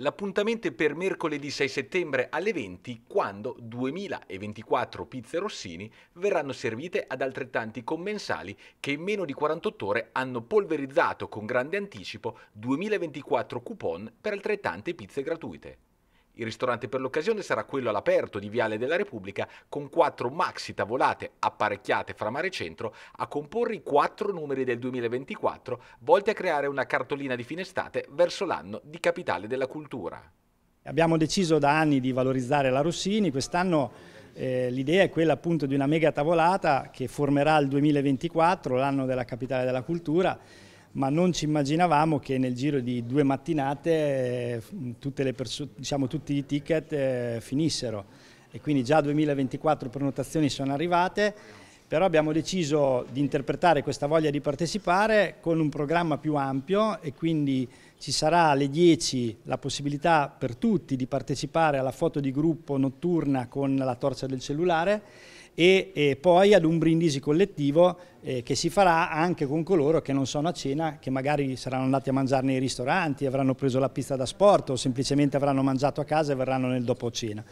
L'appuntamento è per mercoledì 6 settembre alle 20 quando 2024 pizze rossini verranno servite ad altrettanti commensali che in meno di 48 ore hanno polverizzato con grande anticipo 2024 coupon per altrettante pizze gratuite. Il ristorante per l'occasione sarà quello all'aperto di Viale della Repubblica con quattro maxi tavolate apparecchiate fra mare e centro a comporre i quattro numeri del 2024 volte a creare una cartolina di fine estate verso l'anno di Capitale della Cultura. Abbiamo deciso da anni di valorizzare la Rossini, quest'anno eh, l'idea è quella appunto di una mega tavolata che formerà il 2024, l'anno della Capitale della Cultura ma non ci immaginavamo che nel giro di due mattinate eh, diciamo, tutti i ticket eh, finissero e quindi già 2024 prenotazioni sono arrivate, però abbiamo deciso di interpretare questa voglia di partecipare con un programma più ampio e quindi ci sarà alle 10 la possibilità per tutti di partecipare alla foto di gruppo notturna con la torcia del cellulare e, e poi ad un brindisi collettivo eh, che si farà anche con coloro che non sono a cena, che magari saranno andati a mangiare nei ristoranti, avranno preso la pista da sport o semplicemente avranno mangiato a casa e verranno nel dopo cena.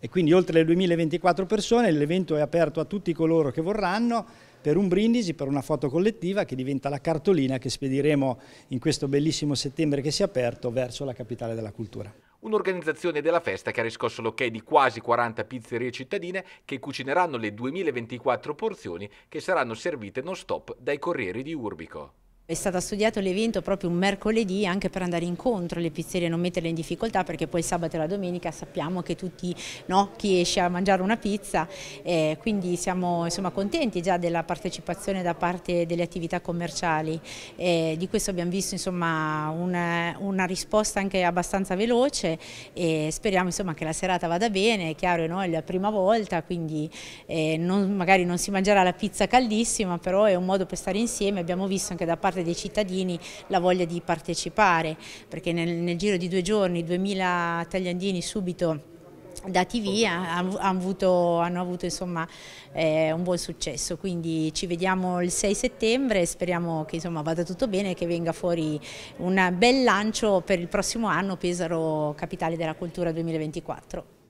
E quindi oltre le 2024 persone l'evento è aperto a tutti coloro che vorranno per un brindisi, per una foto collettiva che diventa la cartolina che spediremo in questo bellissimo settembre che si è aperto verso la capitale della cultura. Un'organizzazione della festa che ha riscosso l'ok di quasi 40 pizzerie cittadine che cucineranno le 2024 porzioni che saranno servite non stop dai corrieri di Urbico. È stato studiato l'evento proprio un mercoledì anche per andare incontro alle pizzerie, e non metterle in difficoltà perché poi sabato e la domenica sappiamo che tutti, no, chi esce a mangiare una pizza, eh, quindi siamo insomma, contenti già della partecipazione da parte delle attività commerciali. Eh, di questo abbiamo visto insomma, una, una, risposta anche abbastanza veloce e speriamo insomma, che la serata vada bene, è chiaro no? è la prima volta, quindi eh, non, magari non si mangerà la pizza caldissima, però è un modo per stare insieme, abbiamo visto anche da parte trasmettere dei cittadini la voglia di partecipare, perché nel, nel giro di due giorni 2000 tagliandini subito dati via hanno avuto, hanno avuto insomma, eh, un buon successo quindi ci vediamo il 6 settembre speriamo che insomma, vada tutto bene e che venga fuori un bel lancio per il prossimo anno Pesaro Capitale della Cultura 2024